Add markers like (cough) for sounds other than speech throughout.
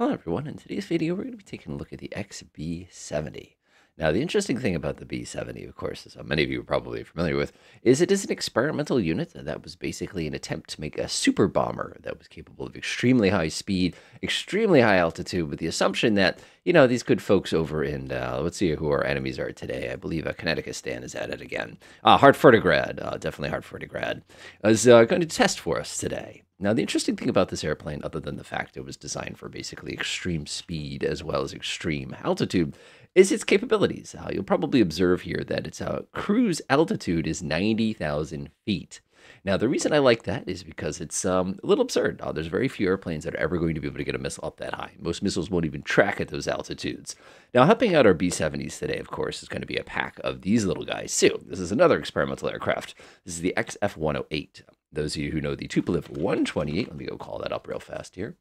Hello everyone, in today's video we're going to be taking a look at the XB70. Now the interesting thing about the B70, of course, as many of you are probably familiar with, is it is an experimental unit that was basically an attempt to make a super bomber that was capable of extremely high speed, extremely high altitude, with the assumption that, you know, these good folks over in, uh, let's see who our enemies are today. I believe uh, Connecticut Stan is at it again. Uh, Hartford-a-Grad, uh, definitely Hartford-a-Grad, is uh, going to test for us today. Now, the interesting thing about this airplane, other than the fact it was designed for basically extreme speed as well as extreme altitude, is its capabilities. Uh, you'll probably observe here that its uh, cruise altitude is 90,000 feet. Now, the reason I like that is because it's um, a little absurd. Uh, there's very few airplanes that are ever going to be able to get a missile up that high. Most missiles won't even track at those altitudes. Now, helping out our B 70s today, of course, is going to be a pack of these little guys, too. This is another experimental aircraft. This is the XF 108. Those of you who know the Tupolev 128, let me go call that up real fast here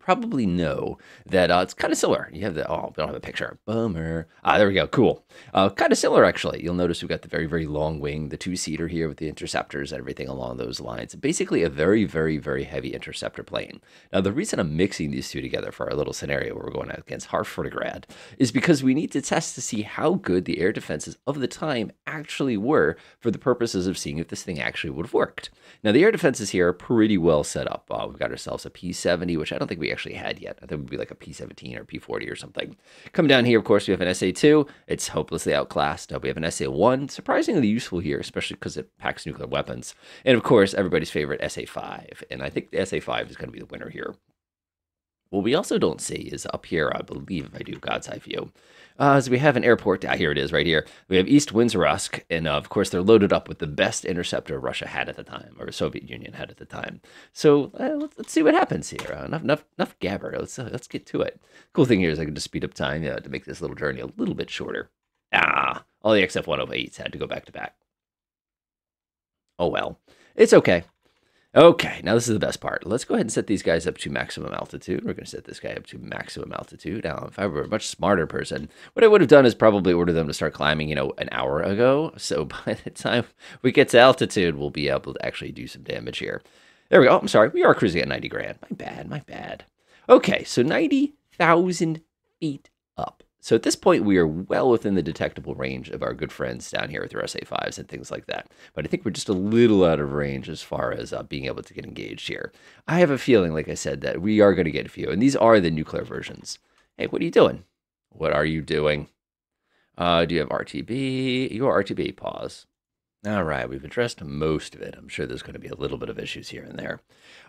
probably know that uh, it's kind of similar. You have the, oh, don't have a picture. Bummer. Ah, there we go. Cool. Uh, kind of similar, actually. You'll notice we've got the very, very long wing, the two seater here with the interceptors and everything along those lines. Basically, a very, very, very heavy interceptor plane. Now, the reason I'm mixing these two together for our little scenario where we're going against grad is because we need to test to see how good the air defenses of the time actually were for the purposes of seeing if this thing actually would have worked. Now, the air defenses here are pretty well set up. Uh, we've got ourselves a P 70, which I don't think we actually had yet. I think it would be like a P17 or P40 or something. Come down here, of course, we have an SA2. It's hopelessly outclassed. Uh, we have an SA1, surprisingly useful here, especially because it packs nuclear weapons. And of course, everybody's favorite SA5. And I think the SA5 is going to be the winner here. What we also don't see is up here, I believe, if I do God's Eye View, uh, so we have an airport. Ah, here it is, right here. We have East Winzorsk, and uh, of course they're loaded up with the best interceptor Russia had at the time, or Soviet Union had at the time. So uh, let's, let's, see what happens here. Uh, enough, enough, enough gabber. Let's uh, let's get to it. Cool thing here is I can just speed up time to make this little journey a little bit shorter. Ah, all the XF-108s had to go back to back. Oh well, it's okay. Okay, now this is the best part. Let's go ahead and set these guys up to maximum altitude. We're going to set this guy up to maximum altitude. Now, if I were a much smarter person, what I would have done is probably order them to start climbing, you know, an hour ago. (laughs) So by the time we get to altitude, we'll be able to actually do some damage here. There we go. Oh, I'm sorry. We are cruising at 90 grand. My bad, my bad. Okay, so 90,000 feet up. So at this point, we are well within the detectable range of our good friends down here with their SA5s and things like that. But I think we're just a little out of range as far as uh, being able to get engaged here. I have a feeling, like I said, that we are going to get a few. And these are the nuclear versions. Hey, what are you doing? What are you doing? Uh, do you have RTB? You are RTB, pause. All right, we've addressed most of it. I'm sure there's going to be a little bit of issues here and there.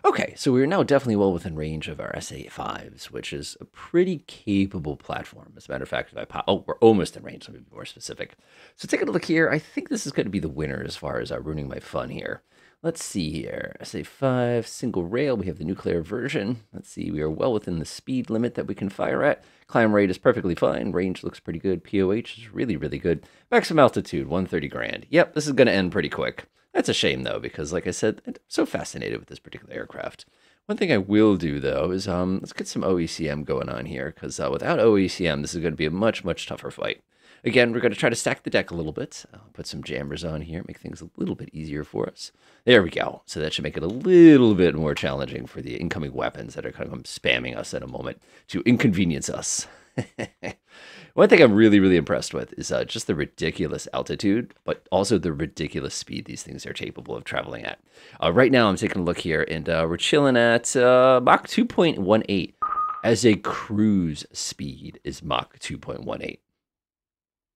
Okay, so we're now definitely well within range of our SA5s, which is a pretty capable platform. As a matter of fact, if I pop, oh, we're almost in range, let me be more specific. So taking a look here, I think this is going to be the winner as far as uh, ruining my fun here. Let's see here. SA5, single rail. We have the nuclear version. Let's see. We are well within the speed limit that we can fire at. Climb rate is perfectly fine. Range looks pretty good. POH is really, really good. Maximum altitude, 130 grand. Yep, this is going to end pretty quick. That's a shame, though, because, like I said, I'm so fascinated with this particular aircraft. One thing I will do, though, is um, let's get some OECM going on here, because uh, without OECM, this is going to be a much, much tougher fight. Again, we're going to try to stack the deck a little bit. I'll put some jammers on here, make things a little bit easier for us. There we go. So that should make it a little bit more challenging for the incoming weapons that are kind of spamming us at a moment to inconvenience us. (laughs) One thing I'm really, really impressed with is uh, just the ridiculous altitude, but also the ridiculous speed these things are capable of traveling at. Uh, right now, I'm taking a look here, and uh, we're chilling at uh, Mach 2.18 as a cruise speed is Mach 2.18.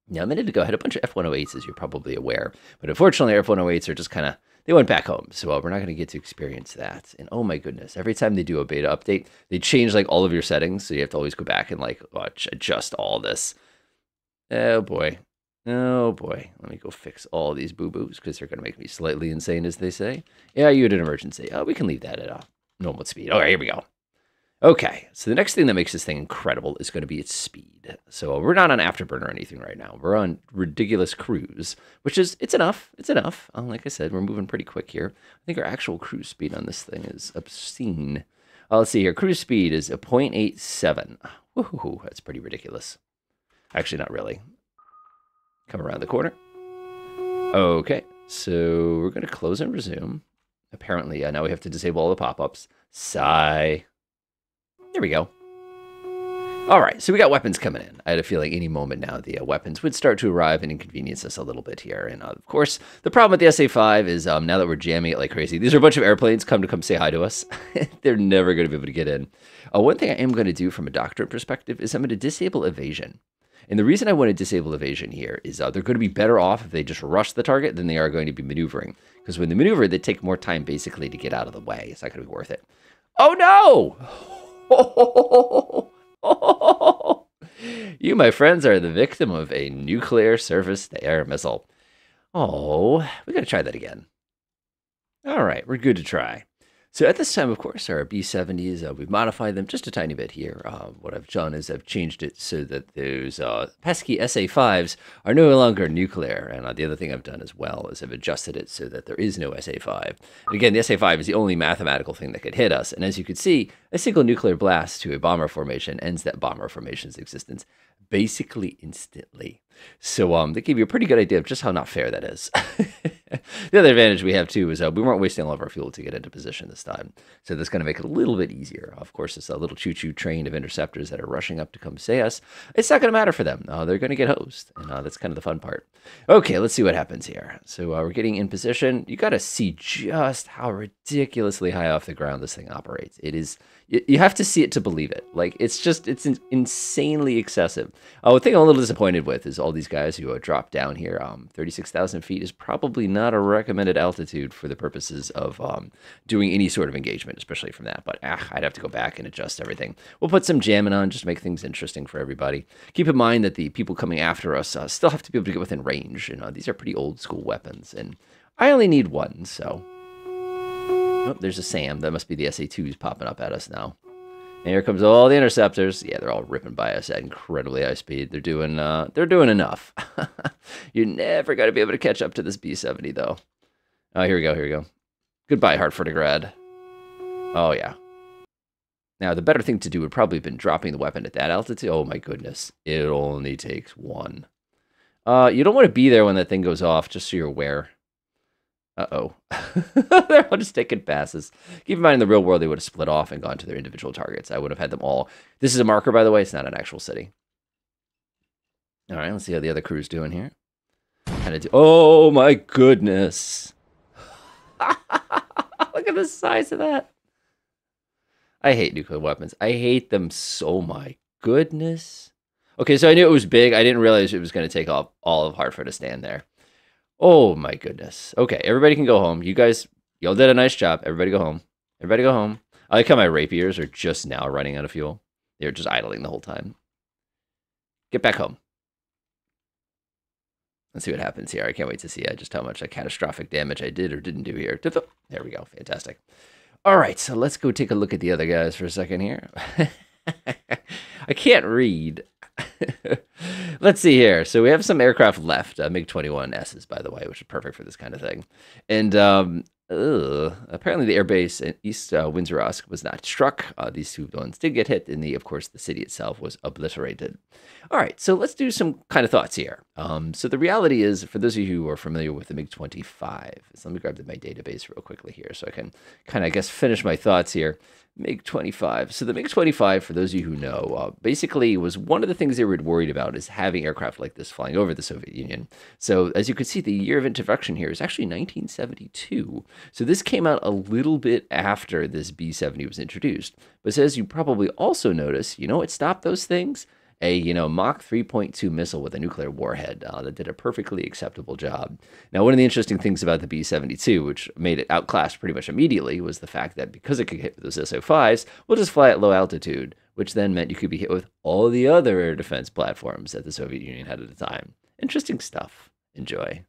Now, a minute ago, I had a bunch of F-108s, as you're probably aware, but unfortunately, F-108s are just kind of, they went back home, so well, we're not going to get to experience that. And oh my goodness, every time they do a beta update, they change like all of your settings, so you have to always go back and like watch, adjust all this. Oh boy, oh boy, let me go fix all these boo-boos, because they're going to make me slightly insane, as they say. Yeah, you had an emergency. Oh, we can leave that at a normal speed. All right, here we go. Okay, so the next thing that makes this thing incredible is going to be its speed. So uh, we're not on afterburner or anything right now. We're on ridiculous cruise, which is it's enough. It's enough. Um, like I said, we're moving pretty quick here. I think our actual cruise speed on this thing is obscene. Uh, let's see here. Cruise speed is a 0.87. Woohoo! That's pretty ridiculous. Actually, not really. Come around the corner. Okay, so we're going to close and resume. Apparently, uh, now we have to disable all the pop-ups. Sigh. There we go. All right, so we got weapons coming in. I had a feeling any moment now the uh, weapons would start to arrive and inconvenience us a little bit here. And uh, of course, the problem with the SA-5 is um, now that we're jamming it like crazy, these are a bunch of airplanes come to come say hi to us. (laughs) They're never going to be able to get in. Uh, one thing I am going to do from a doctrine perspective is I'm going to disable evasion. And the reason I want to disable evasion here is uh, they're going to be better off if they just rush the target than they are going to be maneuvering. Because when they maneuver, they take more time basically to get out of the way. It's not going to be worth it. Oh no! (laughs) you, my friends, are the victim of a nuclear surface to air missile. Oh, we gotta try that again. All right, we're good to try. So at this time, of course, our B70s, uh, we've modified them just a tiny bit here. Uh, what I've done is I've changed it so that those uh, pesky SA5s are no longer nuclear. And uh, the other thing I've done as well is I've adjusted it so that there is no SA5. And again, the SA5 is the only mathematical thing that could hit us. And as you can see, a single nuclear blast to a bomber formation ends that bomber formation's existence basically instantly. So um, they give you a pretty good idea of just how not fair that is. (laughs) the other advantage we have too is uh, we weren't wasting all of our fuel to get into position this time. So that's going to make it a little bit easier. Of course, it's a little choo choo train of interceptors that are rushing up to come say us. It's not going to matter for them. Uh, they're going to get hosed. And uh, that's kind of the fun part. Okay, let's see what happens here. So uh, we're getting in position. You got to see just how ridiculously high off the ground this thing operates. It is, you have to see it to believe it. Like, it's just, it's insanely excessive. Uh, the thing I'm a little disappointed with is all these guys who drop down here. Um, 36,000 feet is probably not a recommended altitude for the purposes of um, doing any sort of engagement, especially from that. But ah, I'd have to go back and adjust everything. We'll put some jamming on just to make things interesting for everybody. Keep in mind that the people coming after us uh, still have to be able to get within range. You uh, know, these are pretty old school weapons, and I only need one, so. Oh, there's a SAM. That must be the SA2s popping up at us now. And here comes all the interceptors. Yeah, they're all ripping by us at incredibly high speed. They're doing uh, they're doing enough. (laughs) You're never gonna be able to catch up to this B70 though. Oh, here we go, here we go. Goodbye, Hartford grad. Oh yeah. Now the better thing to do would probably have been dropping the weapon at that altitude. Oh my goodness. It only takes one. Uh, you don't want to be there when that thing goes off, just so you're aware. Uh oh. (laughs) They're all just taking passes. Keep in mind, in the real world, they would have split off and gone to their individual targets. I would have had them all. This is a marker, by the way. It's not an actual city. All right, let's see how the other crew's doing here. Do oh my goodness. (laughs) Look at the size of that. I hate nuclear weapons. I hate them so my goodness. Okay, so I knew it was big. I didn't realize it was going to take off all of Hartford to stand there. Oh my goodness. Okay, everybody can go home. You guys, y'all did a nice job. Everybody go home. Everybody go home. I like how my rapiers are just now running out of fuel. They're just idling the whole time. Get back home. Let's see what happens here. I can't wait to see uh, just how much uh, catastrophic damage I did or didn't do here. There we go. Fantastic. All right, so let's go take a look at the other guys for a second here. (laughs) I can't read. (laughs) Let's see here. So we have some aircraft left, uh, MiG 21Ss, by the way, which are perfect for this kind of thing. And um, ugh, apparently, the airbase in East uh, Windsorosk was not struck. Uh, these two ones did get hit, and the, of course, the city itself was obliterated. All right, so let's do some kind of thoughts here. Um, so the reality is, for those of you who are familiar with the MiG-25, so let me grab my database real quickly here so I can kind of, I guess, finish my thoughts here. MiG-25. So the MiG-25, for those of you who know, uh, basically was one of the things they were worried about is having aircraft like this flying over the Soviet Union. So as you can see, the year of introduction here is actually 1972. So this came out a little bit after this B-70 was introduced. But as you probably also notice, you know what stopped those things? a you know Mach 3.2 missile with a nuclear warhead uh, that did a perfectly acceptable job. Now, one of the interesting things about the B-72, which made it outclassed pretty much immediately, was the fact that because it could hit those SO-5s, we'll just fly at low altitude, which then meant you could be hit with all the other air defense platforms that the Soviet Union had at the time. Interesting stuff. Enjoy.